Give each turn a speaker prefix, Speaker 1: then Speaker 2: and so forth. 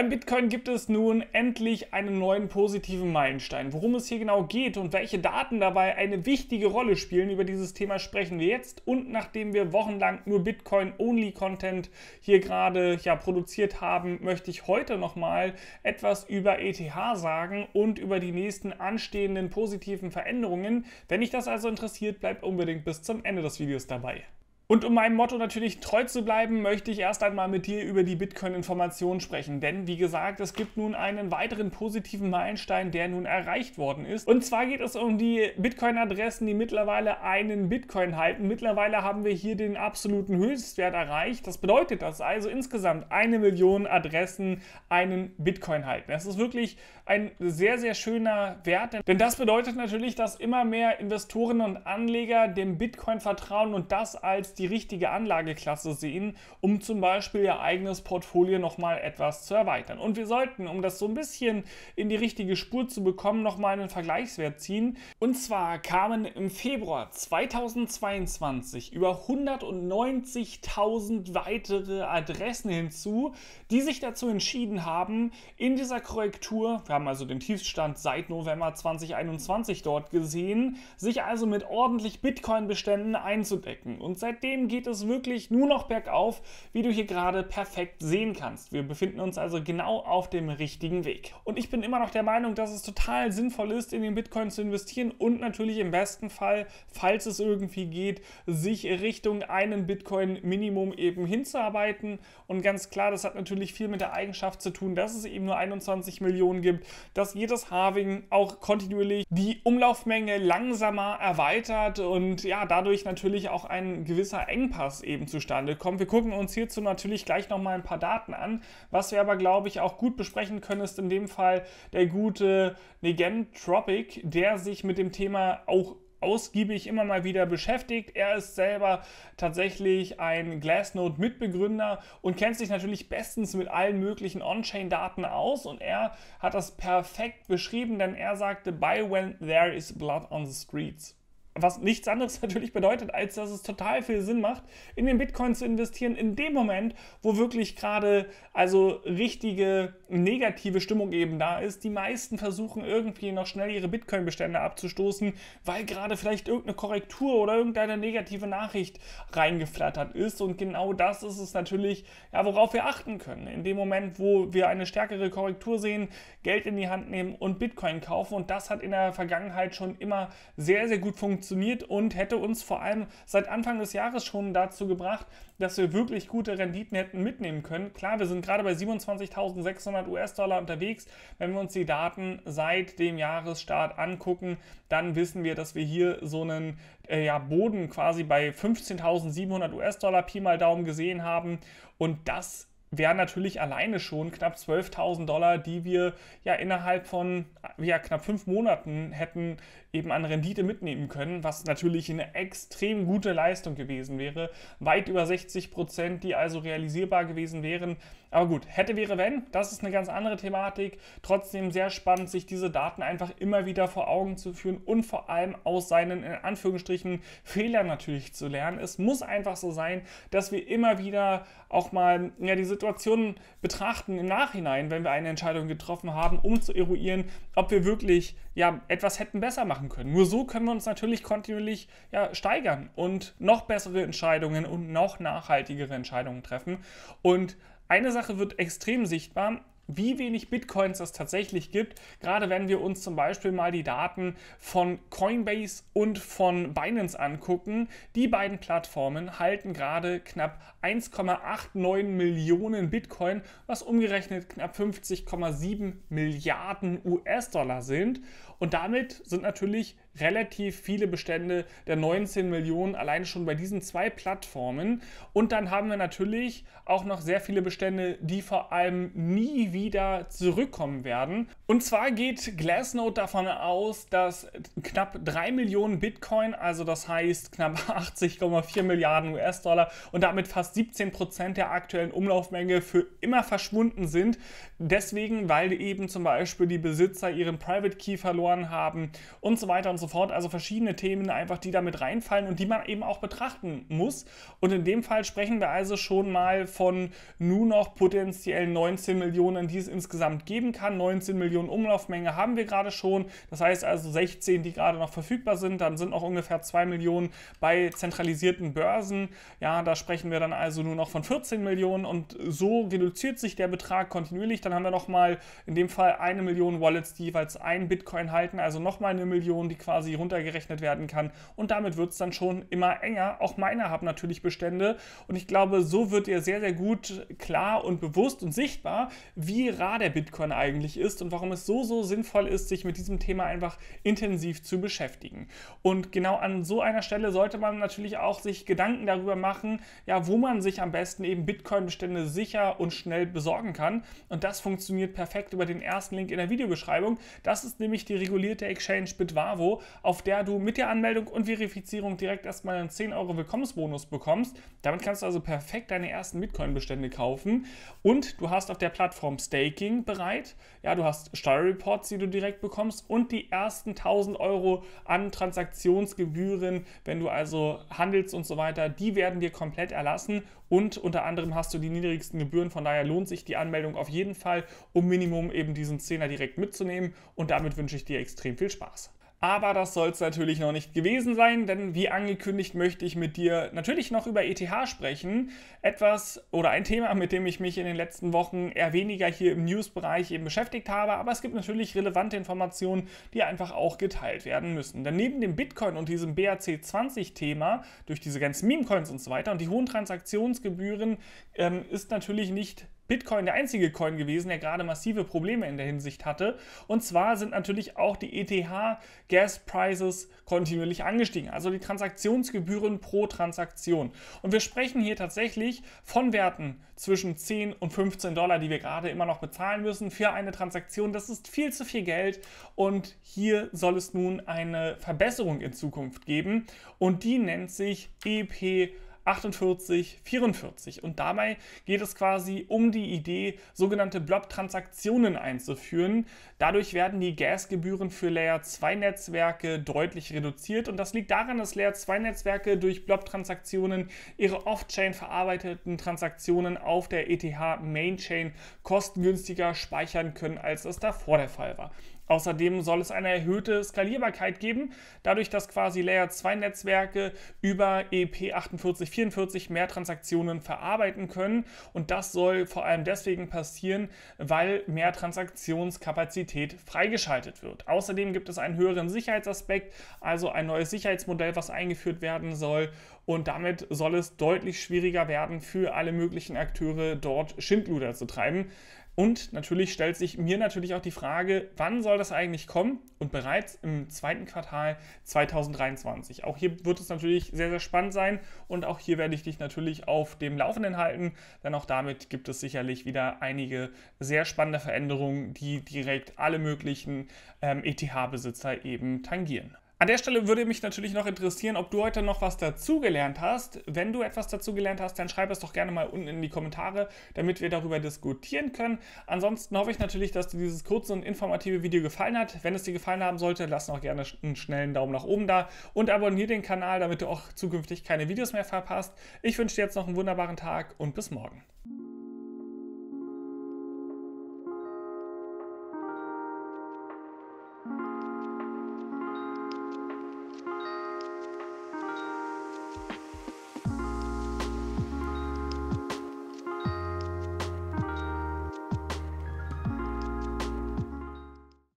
Speaker 1: Beim Bitcoin gibt es nun endlich einen neuen positiven Meilenstein. Worum es hier genau geht und welche Daten dabei eine wichtige Rolle spielen, über dieses Thema sprechen wir jetzt. Und nachdem wir wochenlang nur Bitcoin-Only-Content hier gerade ja, produziert haben, möchte ich heute nochmal etwas über ETH sagen und über die nächsten anstehenden positiven Veränderungen. Wenn dich das also interessiert, bleibt unbedingt bis zum Ende des Videos dabei. Und um meinem Motto natürlich treu zu bleiben, möchte ich erst einmal mit dir über die Bitcoin-Informationen sprechen. Denn wie gesagt, es gibt nun einen weiteren positiven Meilenstein, der nun erreicht worden ist. Und zwar geht es um die Bitcoin-Adressen, die mittlerweile einen Bitcoin halten. Mittlerweile haben wir hier den absoluten Höchstwert erreicht. Das bedeutet, dass also insgesamt eine Million Adressen einen Bitcoin halten. Das ist wirklich ein sehr, sehr schöner Wert. Denn das bedeutet natürlich, dass immer mehr Investoren und Anleger dem Bitcoin vertrauen und das als die richtige Anlageklasse sehen, um zum Beispiel ihr eigenes Portfolio nochmal etwas zu erweitern. Und wir sollten, um das so ein bisschen in die richtige Spur zu bekommen, nochmal einen Vergleichswert ziehen. Und zwar kamen im Februar 2022 über 190.000 weitere Adressen hinzu, die sich dazu entschieden haben, in dieser Korrektur, wir haben also den Tiefstand seit November 2021 dort gesehen, sich also mit ordentlich Bitcoin-Beständen einzudecken. Und seitdem seitdem geht es wirklich nur noch bergauf, wie du hier gerade perfekt sehen kannst. Wir befinden uns also genau auf dem richtigen Weg. Und ich bin immer noch der Meinung, dass es total sinnvoll ist, in den Bitcoin zu investieren und natürlich im besten Fall, falls es irgendwie geht, sich Richtung einen Bitcoin-Minimum eben hinzuarbeiten. Und ganz klar, das hat natürlich viel mit der Eigenschaft zu tun, dass es eben nur 21 Millionen gibt, dass jedes Harving auch kontinuierlich die Umlaufmenge langsamer erweitert und ja, dadurch natürlich auch ein gewisser gewisser Engpass eben zustande kommt. Wir gucken uns hierzu natürlich gleich nochmal ein paar Daten an. Was wir aber, glaube ich, auch gut besprechen können, ist in dem Fall der gute Negentropic, der sich mit dem Thema auch ausgiebig immer mal wieder beschäftigt. Er ist selber tatsächlich ein Glassnode-Mitbegründer und kennt sich natürlich bestens mit allen möglichen On-Chain-Daten aus und er hat das perfekt beschrieben, denn er sagte, buy when there is blood on the streets. Was nichts anderes natürlich bedeutet, als dass es total viel Sinn macht, in den Bitcoin zu investieren, in dem Moment, wo wirklich gerade also richtige negative Stimmung eben da ist. Die meisten versuchen irgendwie noch schnell ihre Bitcoin-Bestände abzustoßen, weil gerade vielleicht irgendeine Korrektur oder irgendeine negative Nachricht reingeflattert ist. Und genau das ist es natürlich, ja, worauf wir achten können. In dem Moment, wo wir eine stärkere Korrektur sehen, Geld in die Hand nehmen und Bitcoin kaufen. Und das hat in der Vergangenheit schon immer sehr, sehr gut funktioniert und hätte uns vor allem seit Anfang des Jahres schon dazu gebracht, dass wir wirklich gute Renditen hätten mitnehmen können. Klar, wir sind gerade bei 27.600 400 US-Dollar unterwegs. Wenn wir uns die Daten seit dem Jahresstart angucken, dann wissen wir, dass wir hier so einen äh, ja, Boden quasi bei 15.700 US-Dollar Pi mal Daumen gesehen haben. Und das wären natürlich alleine schon knapp 12.000 Dollar, die wir ja innerhalb von ja, knapp fünf Monaten hätten eben an Rendite mitnehmen können, was natürlich eine extrem gute Leistung gewesen wäre. Weit über 60 Prozent, die also realisierbar gewesen wären. Aber gut, hätte wäre wenn, das ist eine ganz andere Thematik. Trotzdem sehr spannend, sich diese Daten einfach immer wieder vor Augen zu führen und vor allem aus seinen in Anführungsstrichen Fehlern natürlich zu lernen. Es muss einfach so sein, dass wir immer wieder auch mal ja, diese Situationen betrachten im Nachhinein, wenn wir eine Entscheidung getroffen haben, um zu eruieren, ob wir wirklich ja, etwas hätten besser machen können. Nur so können wir uns natürlich kontinuierlich ja, steigern und noch bessere Entscheidungen und noch nachhaltigere Entscheidungen treffen. Und eine Sache wird extrem sichtbar, wie wenig Bitcoins es tatsächlich gibt. Gerade wenn wir uns zum Beispiel mal die Daten von Coinbase und von Binance angucken, die beiden Plattformen halten gerade knapp 1,89 Millionen Bitcoin, was umgerechnet knapp 50,7 Milliarden US-Dollar sind. Und damit sind natürlich relativ viele Bestände der 19 Millionen allein schon bei diesen zwei Plattformen. Und dann haben wir natürlich auch noch sehr viele Bestände, die vor allem nie wieder zurückkommen werden. Und zwar geht Glassnode davon aus, dass knapp 3 Millionen Bitcoin, also das heißt knapp 80,4 Milliarden US-Dollar und damit fast dass 17% Prozent der aktuellen Umlaufmenge für immer verschwunden sind. Deswegen, weil eben zum Beispiel die Besitzer ihren Private Key verloren haben und so weiter und so fort. Also verschiedene Themen einfach, die damit reinfallen und die man eben auch betrachten muss. Und in dem Fall sprechen wir also schon mal von nur noch potenziell 19 Millionen, die es insgesamt geben kann. 19 Millionen Umlaufmenge haben wir gerade schon. Das heißt also 16, die gerade noch verfügbar sind. Dann sind noch ungefähr 2 Millionen bei zentralisierten Börsen. Ja, da sprechen wir dann also nur noch von 14 Millionen und so reduziert sich der Betrag kontinuierlich. Dann haben wir nochmal in dem Fall eine Million Wallets, die jeweils einen Bitcoin halten, also nochmal eine Million, die quasi runtergerechnet werden kann und damit wird es dann schon immer enger. Auch meine haben natürlich Bestände und ich glaube, so wird ihr sehr, sehr gut klar und bewusst und sichtbar, wie rar der Bitcoin eigentlich ist und warum es so, so sinnvoll ist, sich mit diesem Thema einfach intensiv zu beschäftigen. Und genau an so einer Stelle sollte man natürlich auch sich Gedanken darüber machen, ja, wo man man sich am besten eben Bitcoin-Bestände sicher und schnell besorgen kann. Und das funktioniert perfekt über den ersten Link in der Videobeschreibung. Das ist nämlich die regulierte Exchange Bitwavo, auf der du mit der Anmeldung und Verifizierung direkt erstmal einen 10 Euro Willkommensbonus bekommst. Damit kannst du also perfekt deine ersten Bitcoin-Bestände kaufen. Und du hast auf der Plattform Staking bereit. Ja, du hast Steuerreports, die du direkt bekommst und die ersten 1000 Euro an Transaktionsgebühren, wenn du also handelst und so weiter, die werden dir komplett erlassen und unter anderem hast du die niedrigsten Gebühren. Von daher lohnt sich die Anmeldung auf jeden Fall, um Minimum eben diesen Zehner direkt mitzunehmen. Und damit wünsche ich dir extrem viel Spaß. Aber das soll es natürlich noch nicht gewesen sein, denn wie angekündigt möchte ich mit dir natürlich noch über ETH sprechen. Etwas oder ein Thema, mit dem ich mich in den letzten Wochen eher weniger hier im News-Bereich eben beschäftigt habe. Aber es gibt natürlich relevante Informationen, die einfach auch geteilt werden müssen. Denn neben dem Bitcoin und diesem BAC20-Thema, durch diese ganzen Meme-Coins und so weiter und die hohen Transaktionsgebühren, ähm, ist natürlich nicht Bitcoin der einzige Coin gewesen, der gerade massive Probleme in der Hinsicht hatte. Und zwar sind natürlich auch die ETH-Gas-Prices kontinuierlich angestiegen, also die Transaktionsgebühren pro Transaktion. Und wir sprechen hier tatsächlich von Werten zwischen 10 und 15 Dollar, die wir gerade immer noch bezahlen müssen für eine Transaktion. Das ist viel zu viel Geld und hier soll es nun eine Verbesserung in Zukunft geben und die nennt sich EP 48, 44. Und dabei geht es quasi um die Idee, sogenannte Blob-Transaktionen einzuführen. Dadurch werden die Gasgebühren für Layer 2-Netzwerke deutlich reduziert. Und das liegt daran, dass Layer 2-Netzwerke durch Blob-Transaktionen ihre off-chain verarbeiteten Transaktionen auf der ETH mainchain kostengünstiger speichern können, als es davor der Fall war. Außerdem soll es eine erhöhte Skalierbarkeit geben, dadurch, dass quasi Layer 2 Netzwerke über EP4844 mehr Transaktionen verarbeiten können. Und das soll vor allem deswegen passieren, weil mehr Transaktionskapazität freigeschaltet wird. Außerdem gibt es einen höheren Sicherheitsaspekt, also ein neues Sicherheitsmodell, was eingeführt werden soll. Und damit soll es deutlich schwieriger werden, für alle möglichen Akteure dort Schindluder zu treiben. Und natürlich stellt sich mir natürlich auch die Frage, wann soll das eigentlich kommen? Und bereits im zweiten Quartal 2023. Auch hier wird es natürlich sehr, sehr spannend sein und auch hier werde ich dich natürlich auf dem Laufenden halten, denn auch damit gibt es sicherlich wieder einige sehr spannende Veränderungen, die direkt alle möglichen ähm, ETH-Besitzer eben tangieren. An der Stelle würde mich natürlich noch interessieren, ob du heute noch was dazugelernt hast. Wenn du etwas dazugelernt hast, dann schreib es doch gerne mal unten in die Kommentare, damit wir darüber diskutieren können. Ansonsten hoffe ich natürlich, dass dir dieses kurze und informative Video gefallen hat. Wenn es dir gefallen haben sollte, lass noch gerne einen schnellen Daumen nach oben da und abonniere den Kanal, damit du auch zukünftig keine Videos mehr verpasst. Ich wünsche dir jetzt noch einen wunderbaren Tag und bis morgen.